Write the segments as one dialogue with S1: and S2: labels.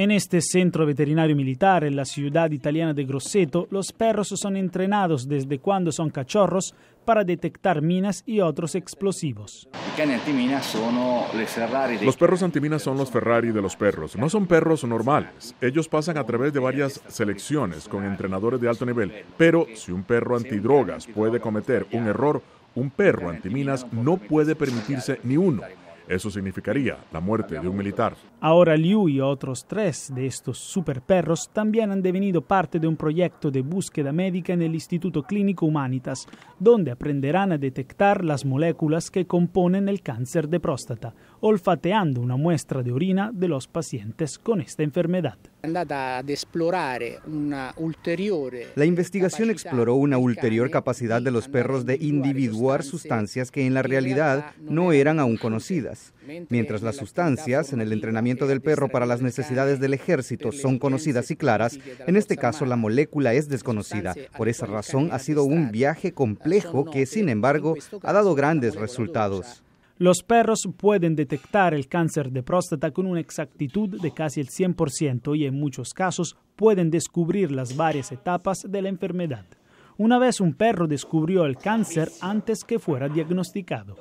S1: En este centro veterinario militar, en la ciudad italiana de Grosseto, los perros son entrenados desde cuando son cachorros para detectar minas y otros explosivos.
S2: Los perros antiminas son los Ferrari de los perros. No son perros normales. Ellos pasan a través de varias selecciones con entrenadores de alto nivel. Pero si un perro antidrogas puede cometer un error, un perro antiminas no puede permitirse ni uno. Eso significaría la muerte de un militar.
S1: Ahora Liu y otros tres de estos superperros también han devenido parte de un proyecto de búsqueda médica en el Instituto Clínico Humanitas, donde aprenderán a detectar las moléculas que componen el cáncer de próstata, olfateando una muestra de orina de los pacientes con esta enfermedad.
S3: La investigación exploró una ulterior capacidad de los perros de individuar sustancias que en la realidad no eran aún conocidas. Mientras las sustancias en el entrenamiento del perro para las necesidades del ejército son conocidas y claras, en este caso la molécula es desconocida. Por esa razón ha sido un viaje complejo que, sin embargo, ha dado grandes resultados.
S1: Los perros pueden detectar el cáncer de próstata con una exactitud de casi el 100% y en muchos casos pueden descubrir las varias etapas de la enfermedad. Una vez un perro descubrió el cáncer antes que fuera diagnosticado.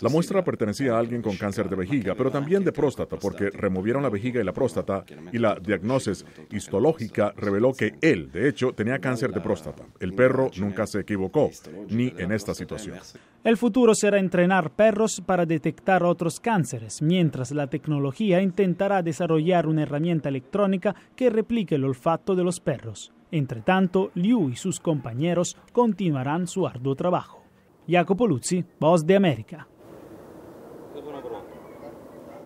S2: La muestra pertenecía a alguien con cáncer de vejiga, pero también de próstata, porque removieron la vejiga y la próstata y la diagnosis histológica reveló que él, de hecho, tenía cáncer de próstata. El perro nunca se equivocó, ni en esta situación.
S1: El futuro será entrenar perros para detectar otros cánceres, mientras la tecnología intentará desarrollar una herramienta electrónica que replique el olfato de los perros. Entretanto, Liu y sus compañeros continuarán su arduo trabajo. Jacopo Luzzi, Voz de América.